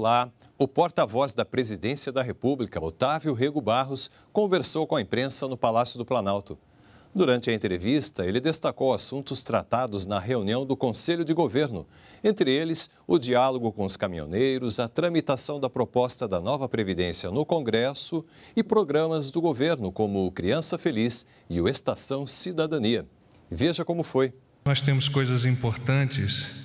Olá. O porta-voz da Presidência da República, Otávio Rego Barros, conversou com a imprensa no Palácio do Planalto. Durante a entrevista, ele destacou assuntos tratados na reunião do Conselho de Governo, entre eles o diálogo com os caminhoneiros, a tramitação da proposta da nova Previdência no Congresso e programas do governo, como o Criança Feliz e o Estação Cidadania. Veja como foi. Nós temos coisas importantes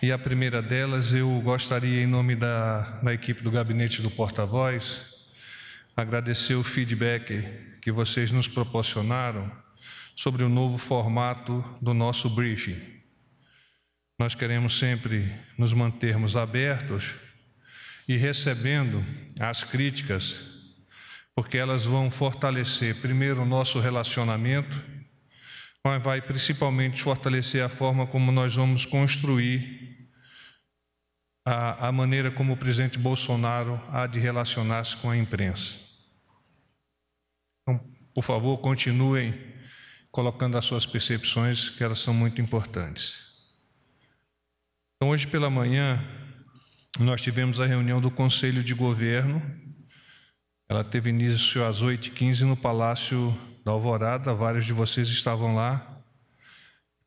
e a primeira delas, eu gostaria, em nome da, da equipe do gabinete do porta-voz, agradecer o feedback que vocês nos proporcionaram sobre o novo formato do nosso briefing. Nós queremos sempre nos mantermos abertos e recebendo as críticas, porque elas vão fortalecer primeiro o nosso relacionamento, mas vai principalmente fortalecer a forma como nós vamos construir a, a maneira como o presidente Bolsonaro há de relacionar-se com a imprensa. Então, por favor, continuem colocando as suas percepções, que elas são muito importantes. Então, hoje pela manhã, nós tivemos a reunião do Conselho de Governo. Ela teve início às 8h15 no Palácio da Alvorada. Vários de vocês estavam lá.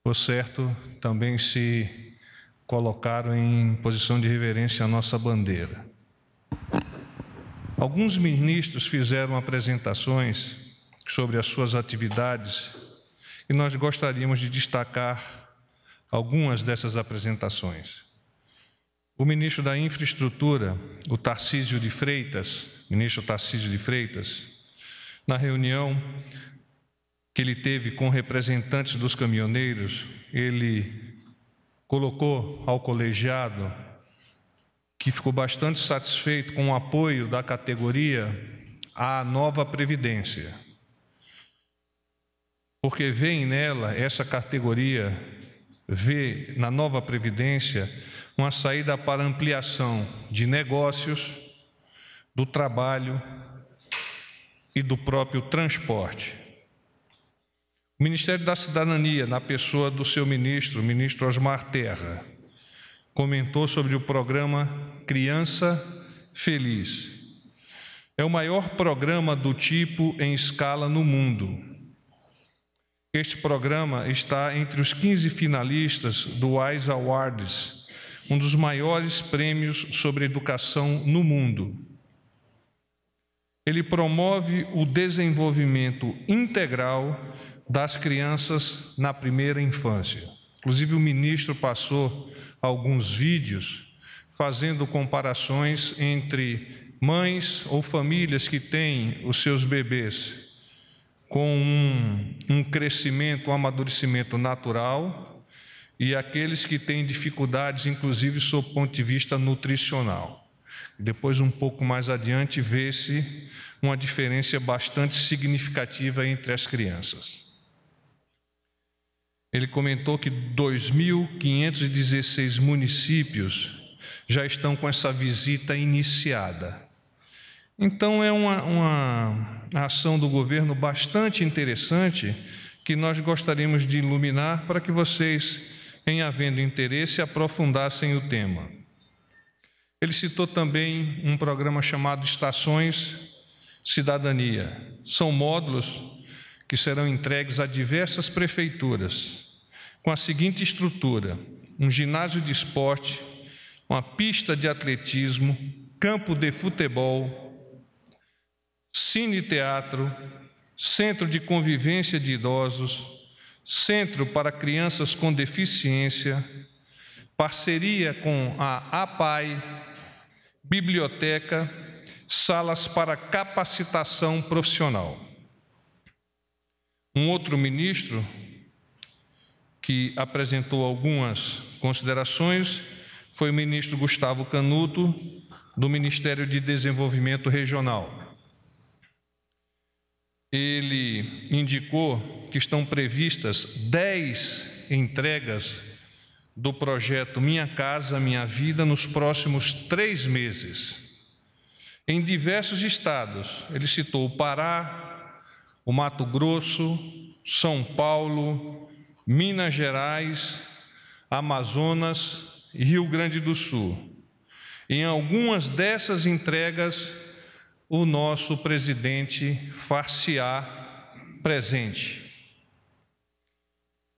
Por certo, também se colocaram em posição de reverência a nossa bandeira. Alguns ministros fizeram apresentações sobre as suas atividades e nós gostaríamos de destacar algumas dessas apresentações. O ministro da Infraestrutura, o Tarcísio de Freitas, ministro Tarcísio de Freitas, na reunião que ele teve com representantes dos caminhoneiros, ele colocou ao colegiado, que ficou bastante satisfeito com o apoio da categoria à nova previdência. Porque vem nela essa categoria vê na nova previdência uma saída para ampliação de negócios, do trabalho e do próprio transporte. O Ministério da Cidadania, na pessoa do seu ministro, o ministro Osmar Terra, comentou sobre o programa Criança Feliz. É o maior programa do tipo em escala no mundo. Este programa está entre os 15 finalistas do WISE Awards, um dos maiores prêmios sobre educação no mundo. Ele promove o desenvolvimento integral das crianças na primeira infância. Inclusive, o ministro passou alguns vídeos fazendo comparações entre mães ou famílias que têm os seus bebês com um, um crescimento, um amadurecimento natural e aqueles que têm dificuldades, inclusive sob o ponto de vista nutricional. Depois, um pouco mais adiante, vê-se uma diferença bastante significativa entre as crianças ele comentou que 2.516 municípios já estão com essa visita iniciada. Então, é uma, uma ação do governo bastante interessante que nós gostaríamos de iluminar para que vocês, em havendo interesse, aprofundassem o tema. Ele citou também um programa chamado Estações Cidadania. São módulos que serão entregues a diversas prefeituras, com a seguinte estrutura: um ginásio de esporte, uma pista de atletismo, campo de futebol, cine-teatro, centro de convivência de idosos, centro para crianças com deficiência, parceria com a APAI, biblioteca, salas para capacitação profissional. Um outro ministro que apresentou algumas considerações foi o ministro Gustavo Canuto, do Ministério de Desenvolvimento Regional. Ele indicou que estão previstas 10 entregas do projeto Minha Casa Minha Vida nos próximos três meses. Em diversos estados, ele citou o Pará, o Mato Grosso, São Paulo, Minas Gerais, Amazonas e Rio Grande do Sul. Em algumas dessas entregas, o nosso presidente far-se-á presente.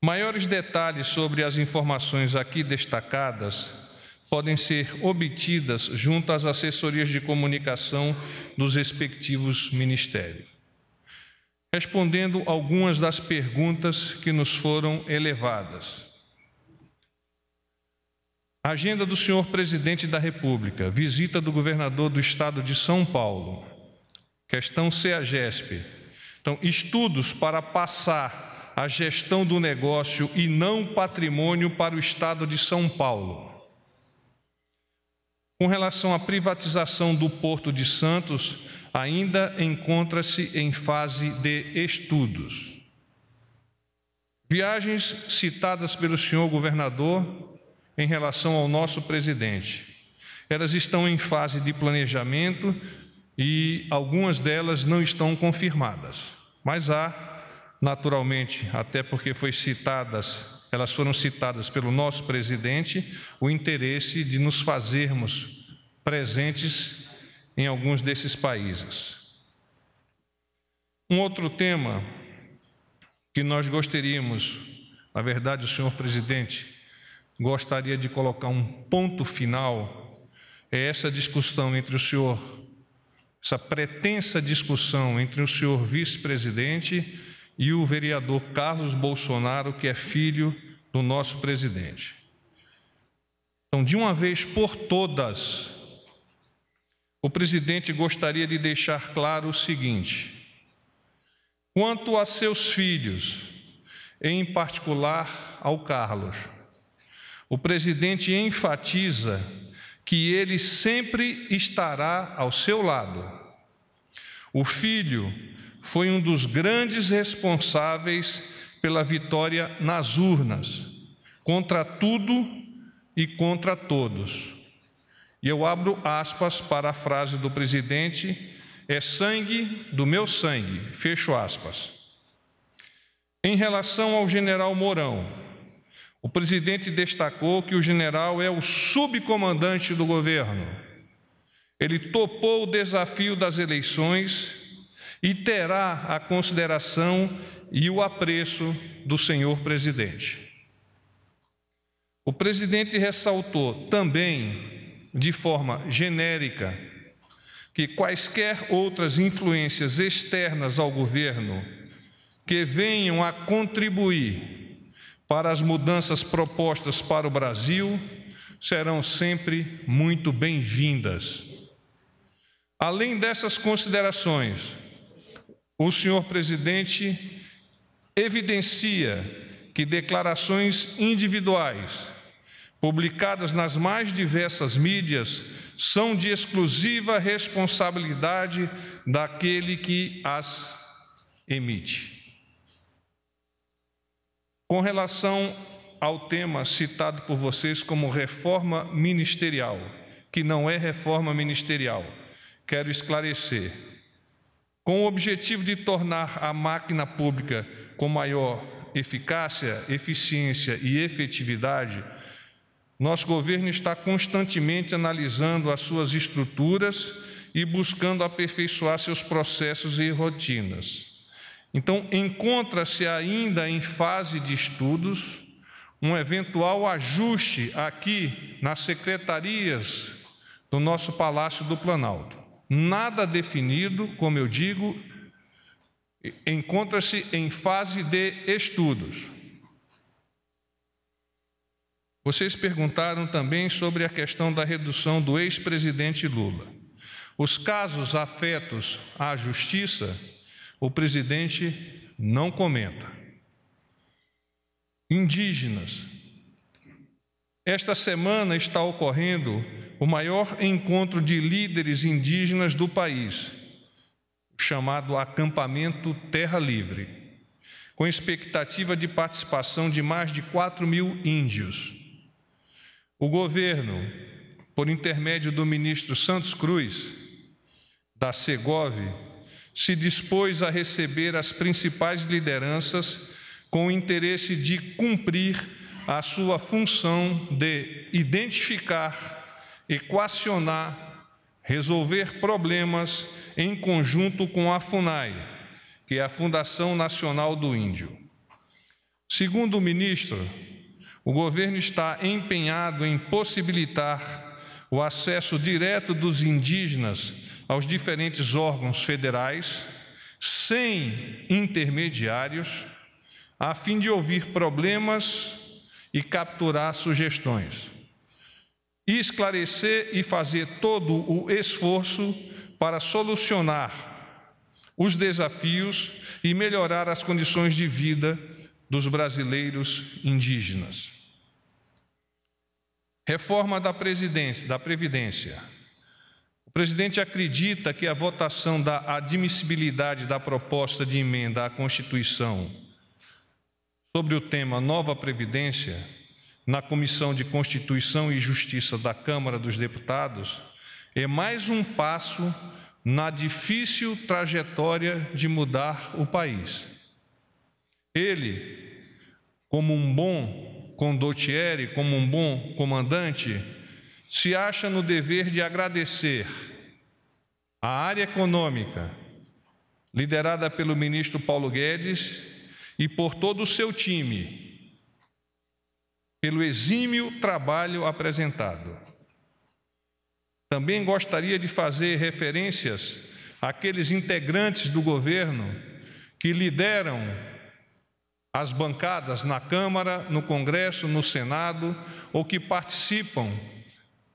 Maiores detalhes sobre as informações aqui destacadas podem ser obtidas junto às assessorias de comunicação dos respectivos ministérios respondendo algumas das perguntas que nos foram elevadas. Agenda do senhor presidente da República, visita do governador do estado de São Paulo. Questão CEAGESP. Então, estudos para passar a gestão do negócio e não patrimônio para o estado de São Paulo. Com relação à privatização do Porto de Santos, ainda encontra-se em fase de estudos. Viagens citadas pelo senhor governador em relação ao nosso presidente. Elas estão em fase de planejamento e algumas delas não estão confirmadas, mas há, naturalmente, até porque foi citadas elas foram citadas pelo nosso presidente, o interesse de nos fazermos presentes em alguns desses países. Um outro tema que nós gostaríamos, na verdade, o senhor presidente gostaria de colocar um ponto final, é essa discussão entre o senhor, essa pretensa discussão entre o senhor vice-presidente e o vereador Carlos Bolsonaro, que é filho do nosso presidente. Então, de uma vez por todas, o presidente gostaria de deixar claro o seguinte: quanto a seus filhos, em particular ao Carlos, o presidente enfatiza que ele sempre estará ao seu lado. O filho foi um dos grandes responsáveis pela vitória nas urnas, contra tudo e contra todos. E eu abro aspas para a frase do presidente: é sangue do meu sangue, fecho aspas. Em relação ao general Mourão, o presidente destacou que o general é o subcomandante do governo. Ele topou o desafio das eleições e terá a consideração e o apreço do senhor presidente. O presidente ressaltou também de forma genérica que quaisquer outras influências externas ao governo que venham a contribuir para as mudanças propostas para o Brasil serão sempre muito bem-vindas. Além dessas considerações, o senhor presidente evidencia que declarações individuais publicadas nas mais diversas mídias, são de exclusiva responsabilidade daquele que as emite. Com relação ao tema citado por vocês como reforma ministerial, que não é reforma ministerial, quero esclarecer. Com o objetivo de tornar a máquina pública com maior eficácia, eficiência e efetividade, nosso governo está constantemente analisando as suas estruturas e buscando aperfeiçoar seus processos e rotinas. Então, encontra-se ainda em fase de estudos um eventual ajuste aqui nas secretarias do nosso Palácio do Planalto. Nada definido, como eu digo, encontra-se em fase de estudos. Vocês perguntaram também sobre a questão da redução do ex-presidente Lula. Os casos afetos à justiça, o presidente não comenta. Indígenas. Esta semana está ocorrendo o maior encontro de líderes indígenas do país, chamado Acampamento Terra Livre, com expectativa de participação de mais de 4 mil índios. O governo, por intermédio do ministro Santos Cruz, da Segov, se dispôs a receber as principais lideranças com o interesse de cumprir a sua função de identificar, equacionar, resolver problemas em conjunto com a FUNAI, que é a Fundação Nacional do Índio. Segundo o ministro, o governo está empenhado em possibilitar o acesso direto dos indígenas aos diferentes órgãos federais, sem intermediários, a fim de ouvir problemas e capturar sugestões, e esclarecer e fazer todo o esforço para solucionar os desafios e melhorar as condições de vida dos brasileiros indígenas. Reforma da, da Previdência. O presidente acredita que a votação da admissibilidade da proposta de emenda à Constituição sobre o tema Nova Previdência, na Comissão de Constituição e Justiça da Câmara dos Deputados, é mais um passo na difícil trajetória de mudar o país. Ele, como um bom condottiere, como um bom comandante, se acha no dever de agradecer à área econômica, liderada pelo ministro Paulo Guedes, e por todo o seu time, pelo exímio trabalho apresentado. Também gostaria de fazer referências àqueles integrantes do governo que lideram as bancadas na Câmara, no Congresso, no Senado, ou que participam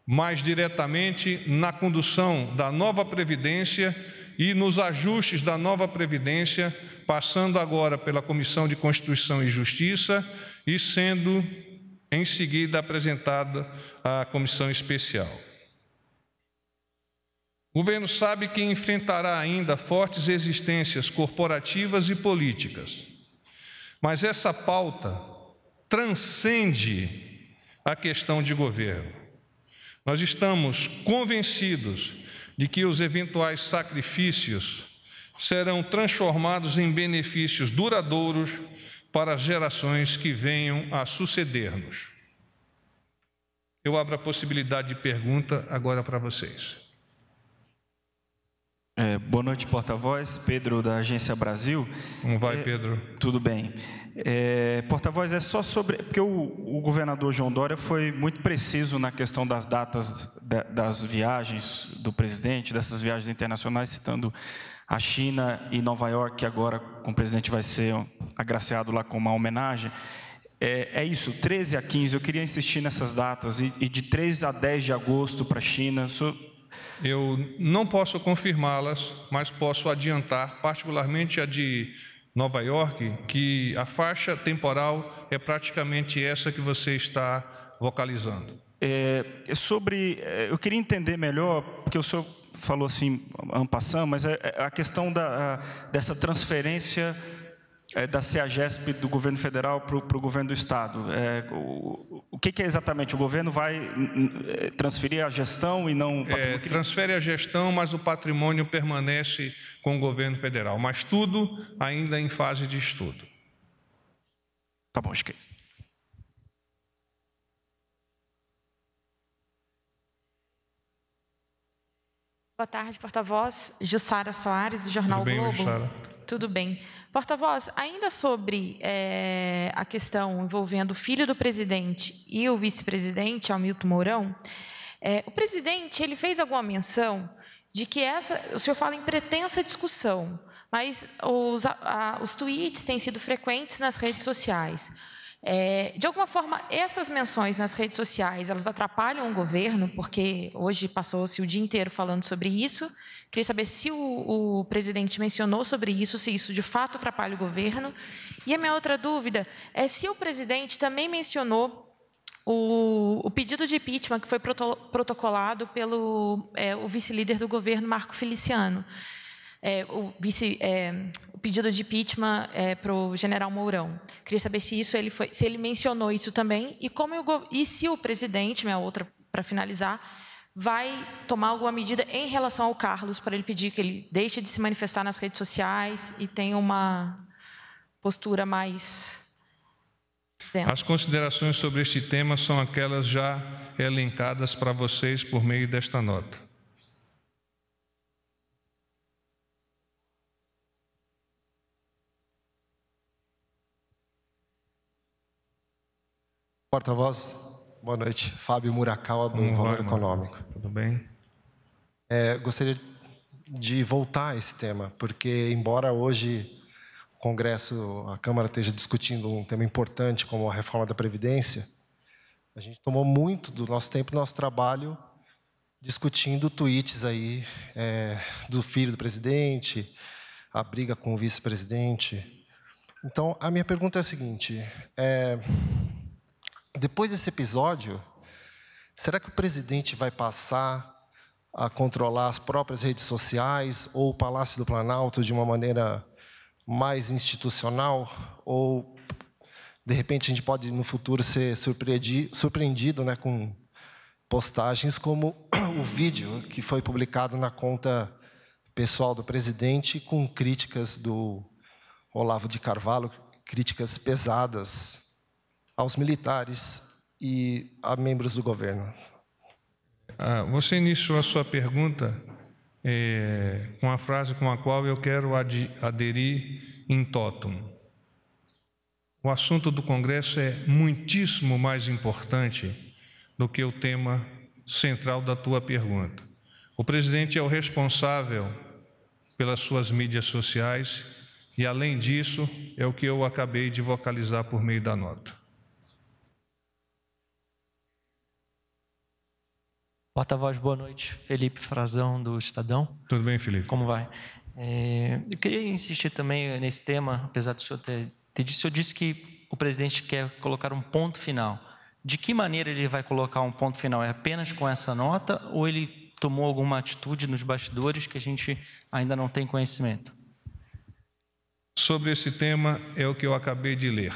mais diretamente na condução da nova Previdência e nos ajustes da nova Previdência, passando agora pela Comissão de Constituição e Justiça e sendo em seguida apresentada à Comissão Especial. O governo sabe que enfrentará ainda fortes resistências corporativas e políticas mas essa pauta transcende a questão de governo. Nós estamos convencidos de que os eventuais sacrifícios serão transformados em benefícios duradouros para as gerações que venham a suceder-nos. Eu abro a possibilidade de pergunta agora para vocês. É, boa noite, porta-voz. Pedro, da Agência Brasil. Como vai, é, Pedro? Tudo bem. É, porta-voz, é só sobre. Porque o, o, governador João Dória foi muito preciso na questão das datas da, das viagens do presidente, dessas viagens internacionais, citando a China e Nova York, que agora com o presidente vai ser agraciado lá com uma homenagem. É, é, isso, 13 a 15. Eu queria insistir nessas datas, e, e de 3 a 10 de agosto para a China. Eu não posso confirmá-las, mas posso adiantar, particularmente a de Nova York, que a faixa temporal é praticamente essa que você está vocalizando. É, é sobre, é, eu queria entender melhor, porque o senhor falou assim, ampassando, mas é, a, questão da, a, dessa transferência é, da CEAGESP do governo federal para o governo do estado. É, o, o que, que, é exatamente? O governo vai é, transferir a gestão e não o é, patrimônio? É, transfere a gestão, mas o patrimônio permanece com o governo federal. Mas tudo ainda em fase de estudo. Tá bom, esqueci. Boa tarde, porta-voz. Jussara Soares, do Jornal Tudo bem, Globo. Jussara? Tudo bem. Porta-voz, ainda sobre é, a questão envolvendo o filho do presidente e o vice-presidente, Hamilton Mourão, é, o presidente ele fez alguma menção de que essa, o senhor fala em pretensa discussão, mas os, a, os tweets têm sido frequentes nas redes sociais. É, de alguma forma, essas menções nas redes sociais, elas atrapalham o governo, porque hoje passou-se o dia inteiro falando sobre isso, Queria saber se o, o, presidente mencionou sobre isso, se isso de fato atrapalha o governo. E a minha outra dúvida é se o presidente também mencionou o, o pedido de impeachment que foi proto, protocolado pelo é, vice-líder do governo, Marco Feliciano. É, o, vice, é, o, pedido de impeachment é, para o general Mourão. Queria saber se isso ele foi, se ele mencionou isso também e como e se o presidente, minha outra para finalizar, vai tomar alguma medida em relação ao Carlos para ele pedir que ele deixe de se manifestar nas redes sociais e tenha uma postura mais. Dentro. As considerações sobre este tema são aquelas já elencadas para vocês por meio desta nota. Porta-voz, Boa noite. Fábio Murakawa, do Valor Econômico. Tudo bem? É, gostaria de voltar a esse tema, porque, embora hoje o Congresso, a Câmara esteja discutindo um tema importante como a reforma da Previdência, a gente tomou muito do nosso tempo, do nosso trabalho, discutindo tweets aí é, do filho do presidente, a briga com o vice-presidente. Então, a minha pergunta é a seguinte: é, depois desse episódio, será que o presidente vai passar a controlar as próprias redes sociais ou o Palácio do Planalto de uma maneira mais institucional? Ou, de repente, a gente pode, no futuro, ser surpreendido né, com postagens como o vídeo que foi publicado na conta pessoal do presidente com críticas do Olavo de Carvalho, críticas pesadas aos militares e a membros do governo. Ah, você iniciou a sua pergunta é, com a frase com a qual eu quero ad aderir em totum. O assunto do Congresso é muitíssimo mais importante do que o tema central da tua pergunta. O presidente é o responsável pelas suas mídias sociais e, além disso, é o que eu acabei de vocalizar por meio da nota. Porta-voz, boa noite. Felipe Frazão, do Estadão. Tudo bem, Felipe? Como vai? É, eu queria insistir também nesse tema, apesar do senhor ter, ter dito, o senhor disse que o presidente quer colocar um ponto final. De que maneira ele vai colocar um ponto final? É apenas com essa nota ou ele tomou alguma atitude nos bastidores que a gente ainda não tem conhecimento? Sobre esse tema é o que eu acabei de ler.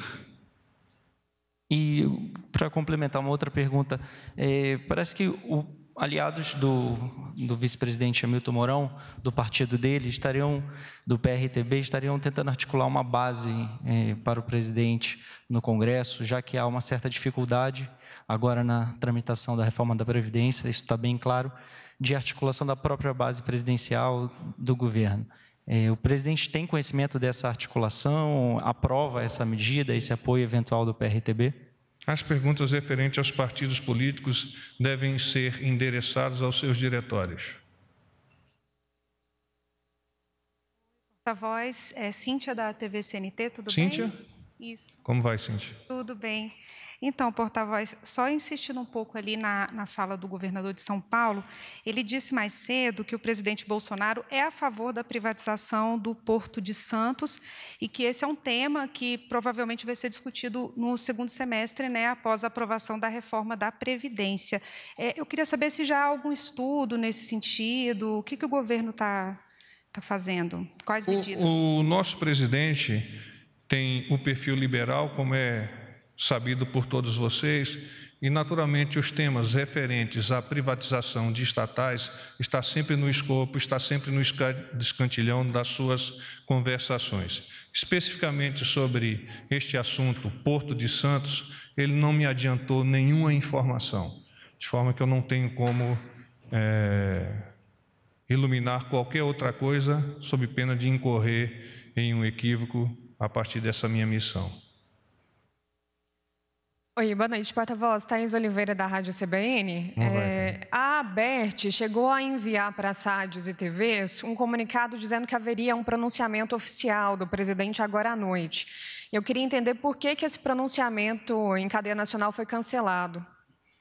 E para complementar uma outra pergunta, é, parece que o aliados do, do vice-presidente Hamilton Mourão, do partido dele, estariam, do PRTB, estariam tentando articular uma base eh, para o presidente no Congresso, já que há uma certa dificuldade agora na tramitação da reforma da Previdência, isso está bem claro, de articulação da própria base presidencial do governo. Eh, o presidente tem conhecimento dessa articulação, aprova essa medida, esse apoio eventual do PRTB? As perguntas referentes aos partidos políticos devem ser endereçadas aos seus diretórios. A voz é Cíntia da TV CNT, tudo Cíntia? bem? Cíntia? Isso. Como vai, Cíntia? Tudo bem. Então, porta-voz, só insistindo um pouco ali na, na fala do governador de São Paulo, ele disse mais cedo que o presidente Bolsonaro é a favor da privatização do Porto de Santos e que esse é um tema que provavelmente vai ser discutido no segundo semestre, né, após a aprovação da reforma da Previdência. É, eu queria saber se já há algum estudo nesse sentido, o que, que o governo está está fazendo? Quais medidas? O, o, nosso presidente tem o perfil liberal, como é sabido por todos vocês, e naturalmente os temas referentes à privatização de estatais está sempre no escopo, está sempre no escantilhão das suas conversações. Especificamente sobre este assunto, Porto de Santos, ele não me adiantou nenhuma informação, de forma que eu não tenho como é, iluminar qualquer outra coisa sob pena de incorrer em um equívoco a partir dessa minha missão. Oi, boa noite, porta-voz. Thais Oliveira, da Rádio CBN. é, a ABERT chegou a enviar para as rádios e TVs um comunicado dizendo que haveria um pronunciamento oficial do presidente agora à noite. Eu queria entender por que, que esse pronunciamento em cadeia nacional foi cancelado.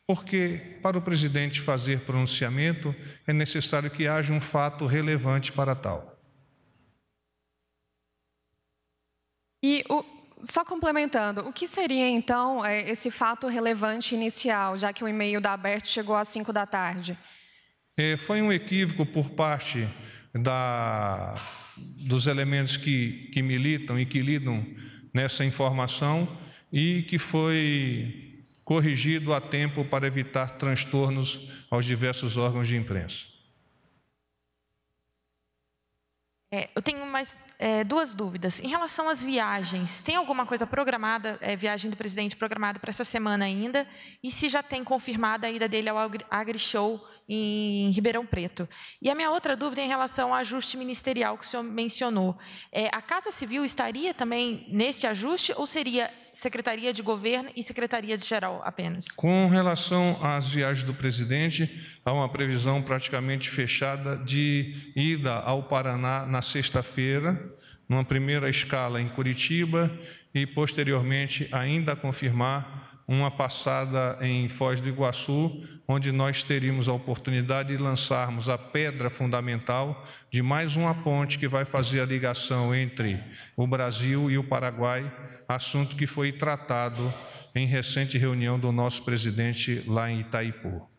Porque, para o presidente fazer pronunciamento, é necessário que haja um fato relevante para tal. E o, só complementando, o que seria então é, esse fato relevante inicial, já que o e-mail da Aberto chegou às 5 da tarde? É, foi um equívoco por parte da, dos elementos que, que militam e que lidam nessa informação e que foi corrigido a tempo para evitar transtornos aos diversos órgãos de imprensa. É, eu tenho mais é, duas dúvidas. Em relação às viagens, tem alguma coisa programada, é, viagem do presidente programada para essa semana ainda? E se já tem confirmada a ida dele ao AgriShow em Ribeirão Preto? E a minha outra dúvida é em relação ao ajuste ministerial que o senhor mencionou. É, a Casa Civil estaria também nesse ajuste ou seria Secretaria de Governo e Secretaria de Geral apenas. Com relação às viagens do presidente, há uma previsão praticamente fechada de ida ao Paraná na sexta-feira, numa primeira escala em Curitiba e posteriormente ainda confirmar uma passada em Foz do Iguaçu, onde nós teríamos a oportunidade de lançarmos a pedra fundamental de mais uma ponte que vai fazer a ligação entre o Brasil e o Paraguai, assunto que foi tratado em recente reunião do nosso presidente lá em Itaipu.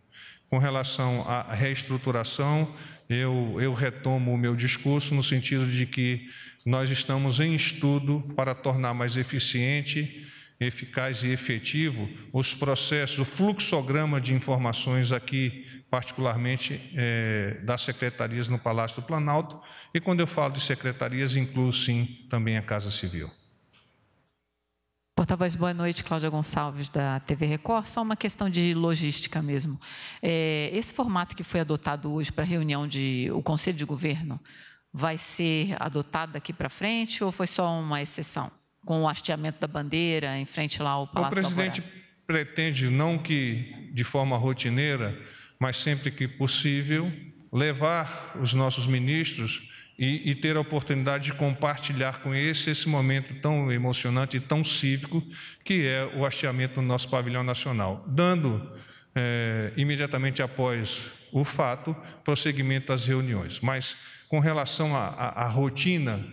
Com relação à reestruturação, eu, eu, retomo o meu discurso no sentido de que nós estamos em estudo para tornar mais eficiente eficaz e efetivo os processos, o fluxograma de informações aqui, particularmente é, das secretarias no Palácio do Planalto, e quando eu falo de secretarias, incluo sim também a Casa Civil. Porta-voz, boa noite, Cláudia Gonçalves, da TV Record. Só uma questão de logística mesmo. É, esse formato que foi adotado hoje para a reunião de o Conselho de Governo vai ser adotado daqui para frente ou foi só uma exceção? com o hasteamento da bandeira em frente lá ao Palácio O presidente pretende, não que de forma rotineira, mas sempre que possível, levar os nossos ministros e, e, ter a oportunidade de compartilhar com esse esse momento tão emocionante e tão cívico que é o hasteamento do nosso pavilhão nacional, dando eh, imediatamente após o fato prosseguimento às reuniões. Mas com relação à rotina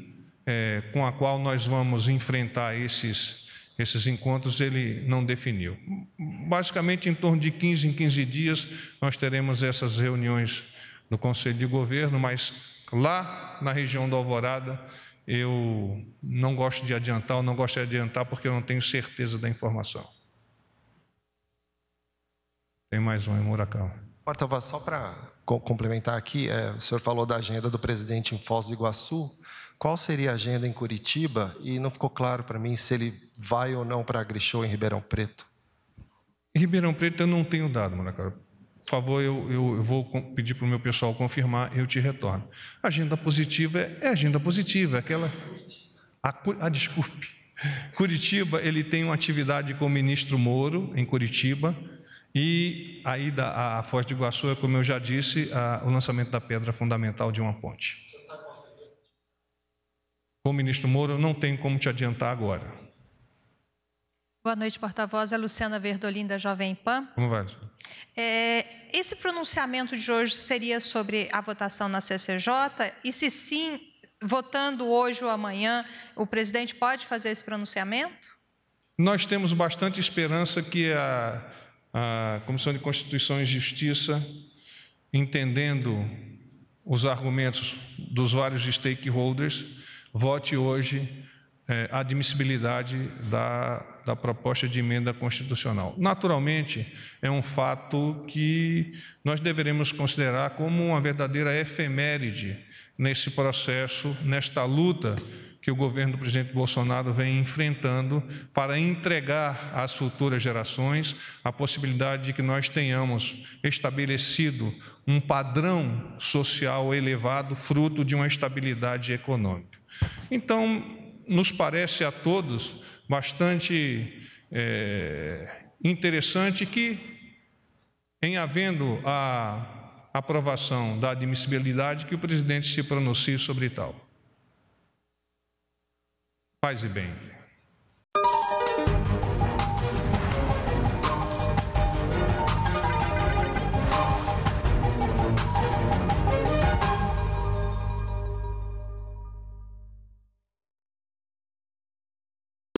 é, com a qual nós vamos enfrentar esses, esses encontros, ele não definiu. Basicamente, em torno de 15 em 15 dias, nós teremos essas reuniões no Conselho de Governo, mas lá na região do Alvorada, eu não gosto de adiantar, eu não gosto de adiantar porque eu não tenho certeza da informação. Tem mais um, é Muracão. Porta, só para complementar aqui, é, o senhor falou da agenda do presidente em Foz do Iguaçu, qual seria a agenda em Curitiba e não ficou claro para mim se ele vai ou não para a em Ribeirão Preto. Em Ribeirão Preto eu não tenho dado, Manacaro. Por favor, eu, eu, eu vou pedir para o meu pessoal confirmar e eu te retorno. Agenda positiva é, é agenda positiva, é aquela. A, ah, desculpe. Curitiba, ele tem uma atividade com o ministro Moro, em Curitiba, e a ida Foz de Iguaçu é, como eu já disse, a, o lançamento da pedra fundamental de uma ponte. Com o ministro Moro, não tem como te adiantar agora. Boa noite, porta-voz. É Luciana Verdolin, da Jovem Pan. Como vai? É, esse pronunciamento de hoje seria sobre a votação na CCJ? E se sim, votando hoje ou amanhã, o presidente pode fazer esse pronunciamento? Nós temos bastante esperança que a, a Comissão de Constituição e Justiça, entendendo os argumentos dos vários stakeholders, vote hoje é, a admissibilidade da, da proposta de emenda constitucional. Naturalmente, é um fato que nós deveremos considerar como uma verdadeira efeméride nesse processo, nesta luta que o governo do presidente Bolsonaro vem enfrentando para entregar às futuras gerações a possibilidade de que nós tenhamos estabelecido um padrão social elevado, fruto de uma estabilidade econômica. Então, nos parece a todos bastante é, interessante que, em havendo a aprovação da admissibilidade, que o presidente se pronuncie sobre tal. Paz e bem.